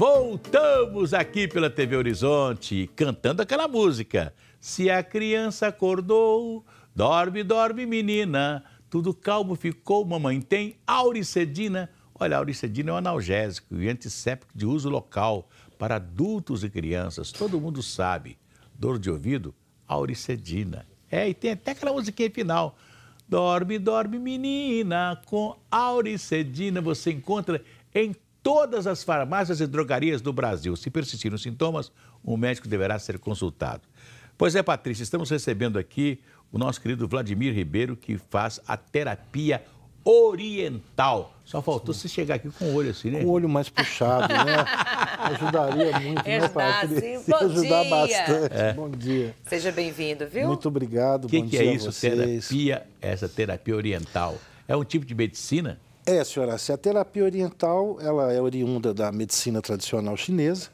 Voltamos aqui pela TV Horizonte, cantando aquela música. Se a criança acordou, dorme, dorme, menina. Tudo calmo ficou, mamãe tem auricedina. Olha, auricedina é um analgésico e antisséptico de uso local para adultos e crianças. Todo mundo sabe. Dor de ouvido, auricedina. É, e tem até aquela musiquinha final. Dorme, dorme, menina, com auricedina. Você encontra em todas as farmácias e drogarias do Brasil. Se persistirem os sintomas, um médico deverá ser consultado. Pois é, Patrícia, estamos recebendo aqui o nosso querido Vladimir Ribeiro, que faz a terapia oriental. Só faltou Sim. você chegar aqui com o olho assim, né? Com o olho mais puxado, né? Ajudaria muito, né, Patrícia? Assim, bom ajudar dia. bastante. É. Bom dia. Seja bem-vindo, viu? Muito obrigado, que bom que é dia é isso, terapia, essa terapia oriental? É um tipo de medicina? É, senhora, a terapia oriental ela é oriunda da medicina tradicional chinesa,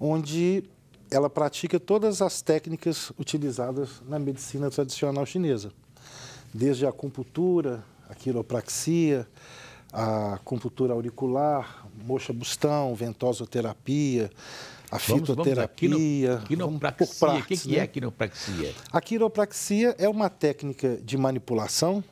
onde ela pratica todas as técnicas utilizadas na medicina tradicional chinesa, desde a acupuntura, a quiropraxia, a acupuntura auricular, moxa bustão, ventosoterapia, a vamos, fitoterapia. Vamos quinopraxia, o que, é né? a quiropraxia? A quiropraxia é uma técnica de manipulação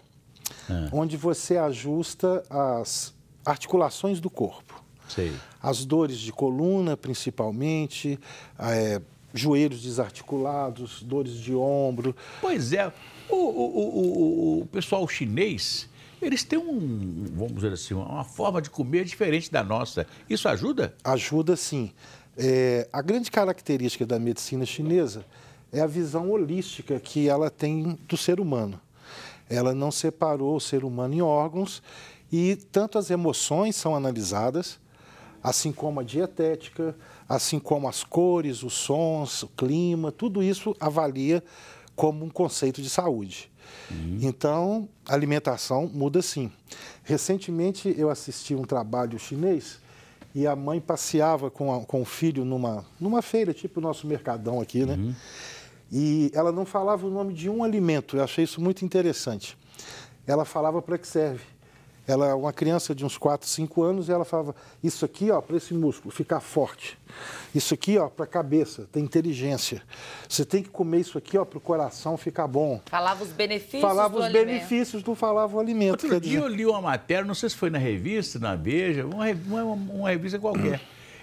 é. onde você ajusta as articulações do corpo. Sei. As dores de coluna, principalmente, é, joelhos desarticulados, dores de ombro. Pois é, o, o, o, o pessoal chinês, eles têm um, vamos dizer assim, uma forma de comer diferente da nossa. Isso ajuda? Ajuda sim. É, a grande característica da medicina chinesa é a visão holística que ela tem do ser humano. Ela não separou o ser humano em órgãos e tanto as emoções são analisadas, assim como a dietética, assim como as cores, os sons, o clima, tudo isso avalia como um conceito de saúde. Uhum. Então, alimentação muda sim. Recentemente eu assisti um trabalho chinês e a mãe passeava com, a, com o filho numa, numa feira, tipo o nosso mercadão aqui, né? Uhum e ela não falava o nome de um alimento. Eu achei isso muito interessante. Ela falava para que serve. Ela é uma criança de uns 4, 5 anos e ela falava: Isso aqui, ó, para esse músculo ficar forte. Isso aqui, ó, para a cabeça, ter inteligência. Você tem que comer isso aqui, ó, para o coração ficar bom. Falava os benefícios Falava os alimento. benefícios do falava o alimento. Outro dia eu li uma matéria, não sei se foi na revista, na Veja, uma, uma, uma revista qualquer.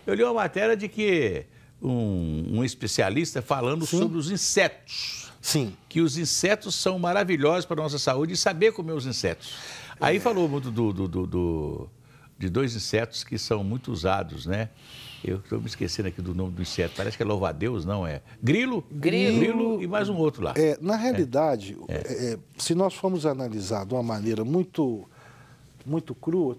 Eu li uma matéria de que um, um especialista falando Sim. sobre os insetos. Sim. Que os insetos são maravilhosos para a nossa saúde e saber comer os insetos. Aí é. falou muito do, do, do, do, de dois insetos que são muito usados, né? Eu estou me esquecendo aqui do nome do inseto. Parece que é louvadeus, não é? Grilo, grilo, grilo e mais um outro lá. É, na realidade, é. É, é se nós formos analisar de uma maneira muito, muito crua,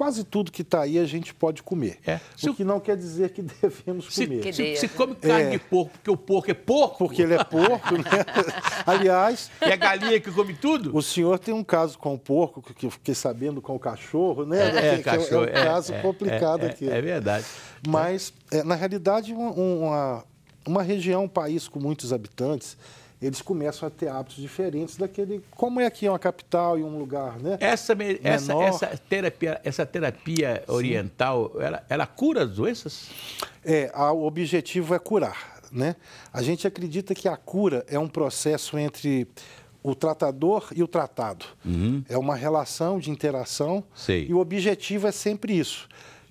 quase tudo que está aí a gente pode comer. É. O se... que não quer dizer que devemos se, comer. Que se, se, né? come carne é. de porco, porque o porco é porco. Porque ele é porco, né? Aliás. E a galinha que come tudo? O senhor tem um caso com o porco, que eu fiquei sabendo com o cachorro, né? É, é, é cachorro, é um é, caso é, complicado aqui. É verdade. Mas, na realidade, uma, uma, uma região, um país com muitos habitantes eles começam a ter hábitos diferentes daquele. Como é aqui é uma capital e um lugar, né? Essa, essa, essa terapia, essa terapia oriental, ela, ela cura as doenças? É, a, o objetivo é curar, né? A gente acredita que a cura é um processo entre o tratador e o tratado. Uhum. É uma relação de interação Sei. e o objetivo é sempre isso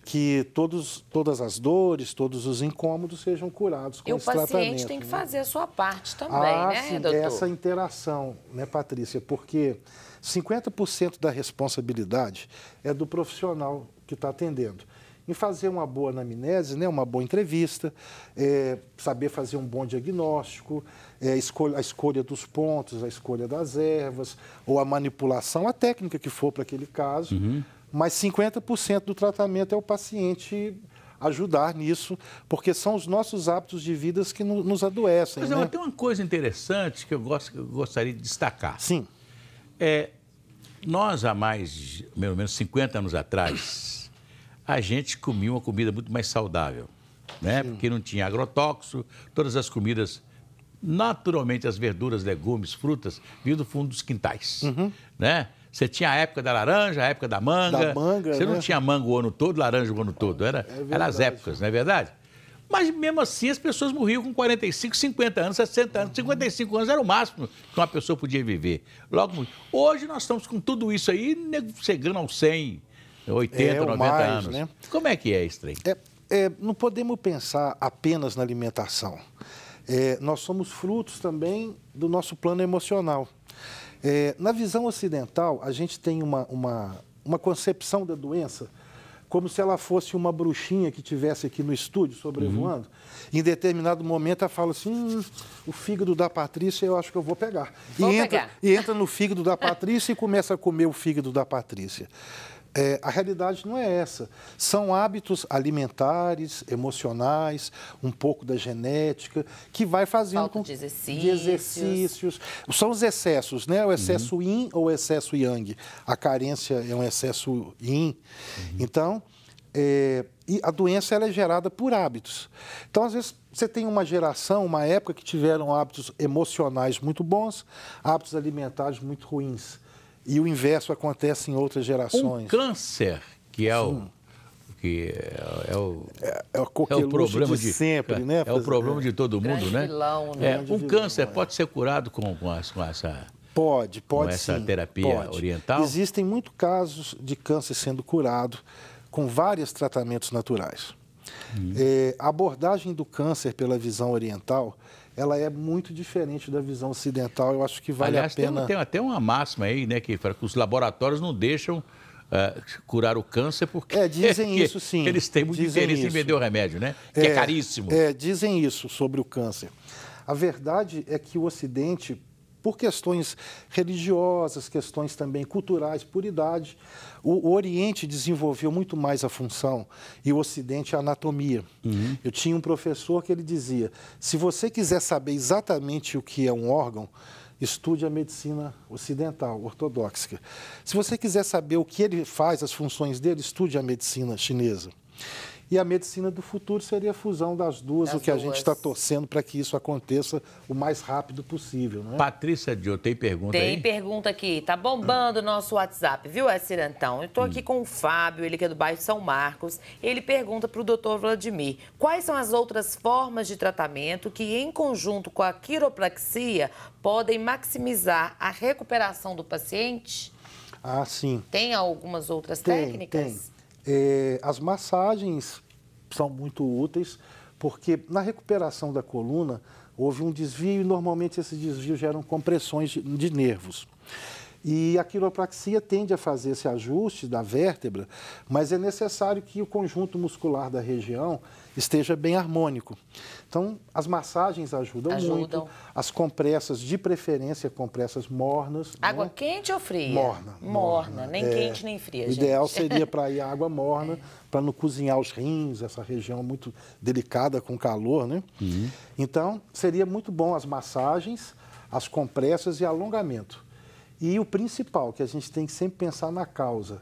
que todos, todas as dores, todos os incômodos sejam curados com e esse tratamento. E o paciente tem que né? fazer a sua parte também, ah, né, sim, doutor? Essa interação, né, Patrícia? Porque 50% da responsabilidade é do profissional que está atendendo. Em fazer uma boa anamnese, né, uma boa entrevista, é, saber fazer um bom diagnóstico, é, a, escolha, a escolha dos pontos, a escolha das ervas, ou a manipulação, a técnica que for para aquele caso. Uhum mas 50% do tratamento é o paciente ajudar nisso, porque são os nossos hábitos de vida que nos adoecem. Mas né? tem uma coisa interessante que eu, gosto, que eu gostaria de destacar. Sim. É, nós, há mais, pelo menos 50 anos atrás, a gente comia uma comida muito mais saudável, né? Sim. Porque não tinha agrotóxico, todas as comidas, naturalmente as verduras, legumes, frutas, vinham do fundo dos quintais, uhum. né? Você tinha a época da laranja, a época da manga. Da manga você né? não tinha manga o ano todo, laranja o ano todo. Era, é eram as épocas, não é verdade? Mas mesmo assim as pessoas morriam com 45, 50 anos, 60 anos, 55 anos era o máximo que uma pessoa podia viver. Logo, hoje nós estamos com tudo isso aí chegando aos 100, 80, é, 90 mais, anos. Né? Como é que é isso É, é, não podemos pensar apenas na alimentação. É, nós somos frutos também do nosso plano emocional. É, na visão ocidental, a gente tem uma, uma, uma concepção da doença como se ela fosse uma bruxinha que tivesse aqui no estúdio sobrevoando. Uhum. Em determinado momento, ela fala assim: hum, o fígado da Patrícia, eu acho que eu vou pegar. Vou e, pegar. Entra, e entra no fígado da Patrícia e começa a comer o fígado da Patrícia. É, a realidade não é essa. São hábitos alimentares, emocionais, um pouco da genética, que vai fazendo Falta com de exercícios. de exercícios. São os excessos, né? O excesso uhum. yin ou o excesso yang. A carência é um excesso yin. Uhum. Então, é, a doença ela é gerada por hábitos. Então, às vezes, você tem uma geração, uma época que tiveram hábitos emocionais muito bons, hábitos alimentares muito ruins. E o inverso acontece em outras gerações. O câncer, que é o que é, é, o, é, é, o, é o problema de, de sempre, é, né? É o problema de todo mundo, né? Vilão, né? É, o vilão, câncer é. pode ser curado com, com, as, com essa pode, pode com essa sim, terapia pode. oriental. Existem muitos casos de câncer sendo curado com vários tratamentos naturais. Hum. É, a abordagem do câncer pela visão oriental ela é muito diferente da visão ocidental. Eu acho que vale Aliás, a pena. Tem, tem até uma máxima aí, né, que fala que os laboratórios não deixam Uh, curar o câncer porque é, dizem isso sim eles têm muito dizem interesse isso. em vender o remédio né que é, é caríssimo é, dizem isso sobre o câncer a verdade é que o Ocidente por questões religiosas, questões também culturais, por idade. O, Oriente desenvolveu muito mais a função e o Ocidente a anatomia. Uhum. Eu tinha um professor que ele dizia: se você quiser saber exatamente o que é um órgão, estude a medicina ocidental, ortodoxa. Se você quiser saber o que ele faz, as funções dele, estude a medicina chinesa. E a medicina do futuro seria a fusão das duas, das o que duas. a gente está torcendo para que isso aconteça o mais rápido possível. Né? Patrícia Dio, tem pergunta tem aí? Tem pergunta aqui. Tá bombando o nosso WhatsApp, viu, Cirantão? Eu estou hum. aqui hum. com o Fábio, ele que é do bairro São Marcos. Ele pergunta para o doutor Vladimir, quais são as outras formas de tratamento que, em conjunto com a quiropraxia, podem maximizar a recuperação do paciente? Ah, sim. Tem algumas outras tem, técnicas? Tem. É, as massagens são muito úteis, porque na recuperação da coluna houve um desvio e normalmente esses desvios geram compressões de, de nervos. E a quiropraxia tende a fazer esse ajuste da vértebra, mas é necessário que o conjunto muscular da região esteja bem harmônico. Então, as massagens ajudam, ajudam. muito, as compressas, de preferência compressas mornas. Né? Água né? quente ou fria? Morna. Morna, morna. nem é, quente nem fria. O ideal seria para ir água morna, é. para não cozinhar os rins, essa região muito delicada com calor, né? Uhum. Então, seria muito bom as massagens, as compressas e alongamento. E o principal, que a gente tem que sempre pensar na causa.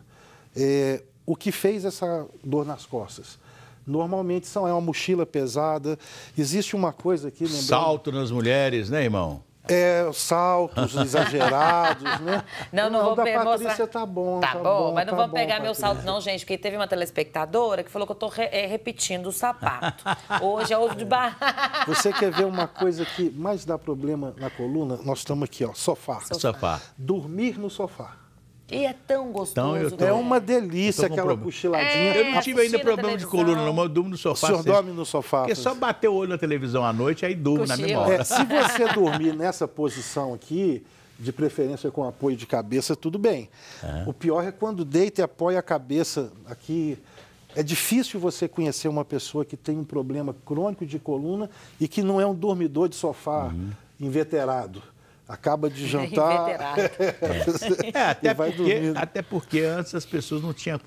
É, o que fez essa dor nas costas? Normalmente são, é uma mochila pesada. Existe uma coisa aqui. Lembrando... Salto nas mulheres, né, irmão? É, saltos exagerados, né? Não, não, não vou da Patrícia mostrar... tá bom. Tá, tá bom, bom, mas não tá bom, pegar Patrícia. meu salto, não, gente, porque teve uma telespectadora que falou que eu tô re é, repetindo o sapato. Hoje é ovo de barra. Você quer ver uma coisa que mais dá problema na coluna? Nós estamos aqui, ó, sofá. Sofá. sofá. Dormir no sofá. E é tão gostoso. Então, tô... É uma delícia aquela problema. cochiladinha. É, eu não tive ainda problema de coluna, não, eu durmo no sofá. O senhor assim. dorme no sofá. Porque só bater o olho na televisão à noite, aí durmo na memória. É, se você dormir nessa posição aqui, de preferência com apoio de cabeça, tudo bem. É. O pior é quando deita e apoia a cabeça aqui. É difícil você conhecer uma pessoa que tem um problema crônico de coluna e que não é um dormidor de sofá uhum. inveterado acaba de é jantar. É, até, porque, dormindo. até porque antes as pessoas não tinham.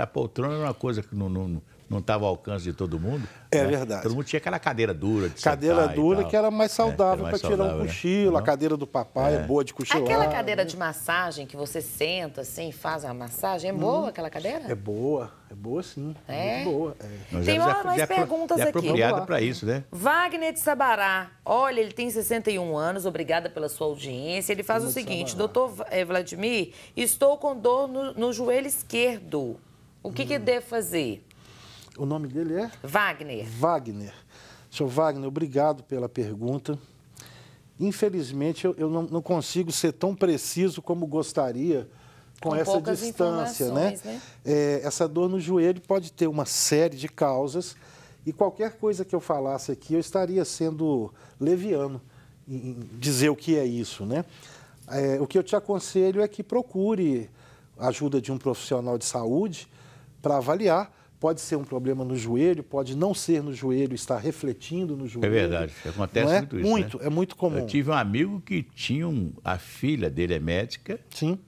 A poltrona era uma coisa que não, não, não estava ao alcance de todo mundo. É né? verdade. Todo mundo tinha aquela cadeira dura de Cadeira dura que era mais né? saudável é, para tirar um né? cochilo. Né? A cadeira do papai é. é, boa de cochilar. Aquela cadeira de massagem que você senta assim, faz a massagem, é hum. boa aquela cadeira? É boa, é boa sim. É, muito boa. É. Tem já, mais já, é perguntas já, já é aqui. apropriada para isso, né? Wagner de Sabará, olha, ele tem 61 anos, obrigada pela sua audiência. Ele faz o seguinte, doutor eh, Vladimir, estou com dor no, no joelho esquerdo. O que, hum. que devo fazer? O nome dele é? Wagner. Wagner. Senhor Wagner, obrigado pela pergunta. Infelizmente, eu, eu não, não, consigo ser tão preciso como gostaria com, com essa distância, né? né? É, essa dor no joelho pode ter uma série de causas e qualquer coisa que eu falasse aqui, eu estaria sendo leviano em dizer o que é isso, né? É, o que eu te aconselho é que procure a ajuda de um profissional de saúde para avaliar pode ser um problema no joelho, pode não ser no joelho, estar refletindo no joelho. É verdade, acontece é? muito isso. Né? Muito, né? é muito comum. Eu tive um amigo que tinha um, a filha dele é médica. Sim.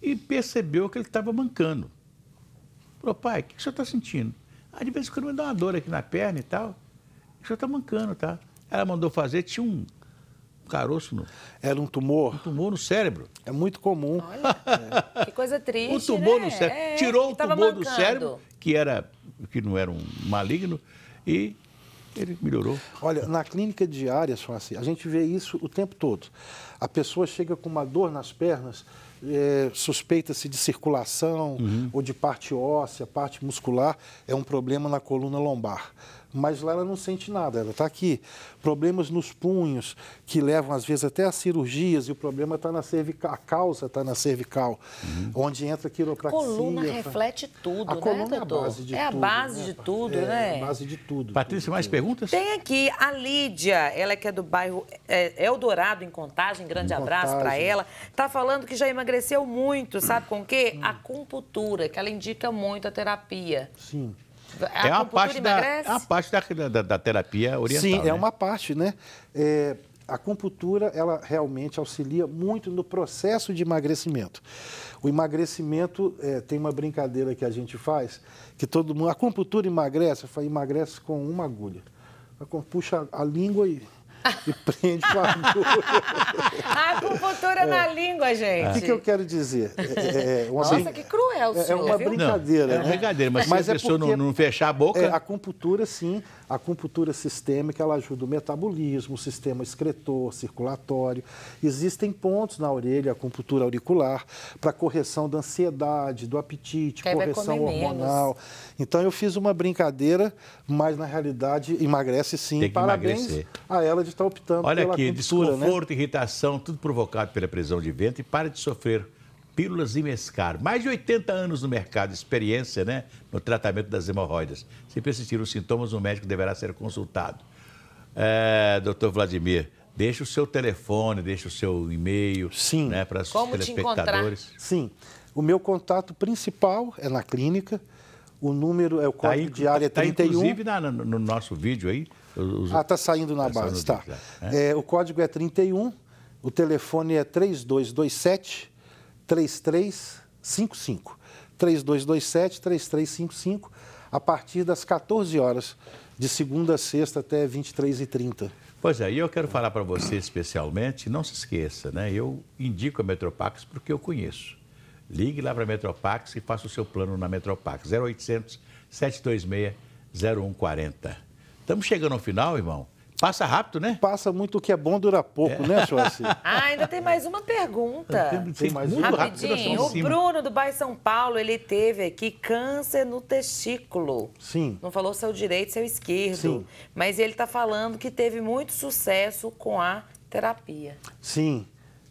E percebeu que ele estava mancando. Falou, pai, o que, que o senhor está sentindo? Ah, de vez em quando me dá uma dor aqui na perna e tal. O senhor está mancando, tá? Ela mandou fazer, tinha um caroço no. Era um tumor? Um tumor no cérebro. É muito comum. Olha, que coisa triste. tumor né? no cérebro. É, Tirou o tumor mancando. do cérebro, que, era, que não era um maligno, e ele melhorou. Olha, na clínica diária, assim a gente vê isso o tempo todo. A pessoa chega com uma dor nas pernas, é, suspeita-se de circulação uhum. ou de parte óssea, parte muscular, é um problema na coluna lombar mas lá ela não sente nada, ela está aqui. Problemas nos punhos, que levam às vezes até a cirurgias, e o problema está na cervical, a causa está na cervical, uhum. onde entra a quiropraxia. A coluna reflete tudo, a né, coluna doutor? É a base de é tudo. Base né? De tudo é, né? é a base de tudo, Patrícia, tudo, mais tudo. perguntas? Tem aqui a Lídia, ela que é do bairro é, Eldorado, em Contagem, grande em abraço para ela. Está falando que já emagreceu muito, sabe com o quê? Hum. A computura, que ela indica muito a terapia. Sim. A é, é uma parte da, a parte da, da, da, terapia oriental. Sim, é né? é uma parte, né? É, a acupuntura, ela realmente auxilia muito no processo de emagrecimento. O emagrecimento, é, tem uma brincadeira que a gente faz, que todo mundo... A acupuntura emagrece, falo, emagrece com uma agulha. Puxa a língua e e prende com a agulha. A acupuntura é. na língua, gente. O que, que, eu quero dizer? É, é, é uma Nossa, brin... que cruel, é, é senhor. É uma brincadeira. Não, é uma né? brincadeira, mas, mas se a pessoa porque... não, não, fechar a boca... a acupuntura, sim. A acupuntura sistêmica, ela ajuda o metabolismo, o sistema excretor, circulatório. Existem pontos na orelha, a acupuntura auricular, para correção da ansiedade, do apetite, Quer correção hormonal. Menos. Então, eu fiz uma brincadeira, mas na realidade emagrece sim. Tem que Parabéns emagrecer. a ela de está optando Olha pela aqui, cultura, desconforto, né? irritação, tudo provocado pela prisão de vento e para de sofrer pílulas e mescar. Mais de 80 anos no mercado, experiência né, no tratamento das hemorroidas. Se persistirem os sintomas, o um médico deverá ser consultado. É, doutor Vladimir, deixa o seu telefone, deixa o seu e-mail Sim. Né, para os Como telespectadores. Sim. O meu contato principal é na clínica. O número é o tá código tá, de área tá, 31. Tá inclusive na, no, no nosso vídeo aí, os... Ah, está saindo na tá base, está. tá. É. é, o código é 31, o telefone é 3227 3355. 3227 3355, a partir das 14 horas, de segunda a sexta até 23h30. Pois é, e eu quero falar para você especialmente, não se esqueça, né? Eu indico a Metropax porque eu conheço. Ligue lá para a Metropax e faça o seu plano na Metropax. 0800 726 0140. Estamos chegando ao final, irmão. Passa rápido, né? Passa muito, o que é bom dura pouco, é. né, Chossi? ah, ainda tem mais uma pergunta. Tem, tem mais uma Rapidinho, rápido, o Bruno do Bairro São Paulo, ele teve aqui câncer no testículo. Sim. Não falou seu direito, seu esquerdo. Sim. Mas ele está falando que teve muito sucesso com a terapia. Sim.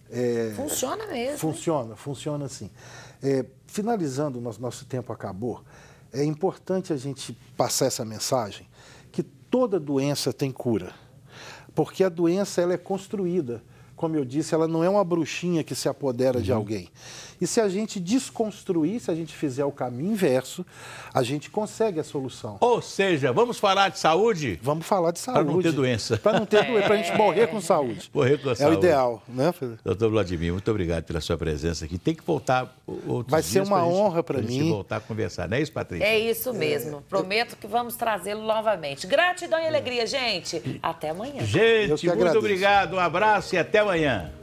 É... Funciona mesmo. Funciona, hein? funciona sim. É, finalizando, nosso, nosso tempo acabou. É importante a gente passar essa mensagem toda doença tem cura, porque a doença ela é construída. Como eu disse, ela não é uma bruxinha que se apodera uhum. de alguém. E se a gente desconstruir, se a gente fizer o caminho inverso, a gente consegue a solução. Ou seja, vamos falar de saúde? Vamos falar de saúde. Para não ter doença. Para não ter doença, para a gente é. morrer com saúde. Morrer com a é saúde. É o ideal, né, Doutor Vladimir, muito obrigado pela sua presença aqui. Tem que voltar outros Vai ser uma pra honra para mim. voltar a conversar, não é isso, Patrícia? É isso mesmo. É. Prometo que vamos trazê-lo novamente. Gratidão e alegria, gente. Até amanhã. Gente, muito agradeço. obrigado. Um abraço e até amanhã.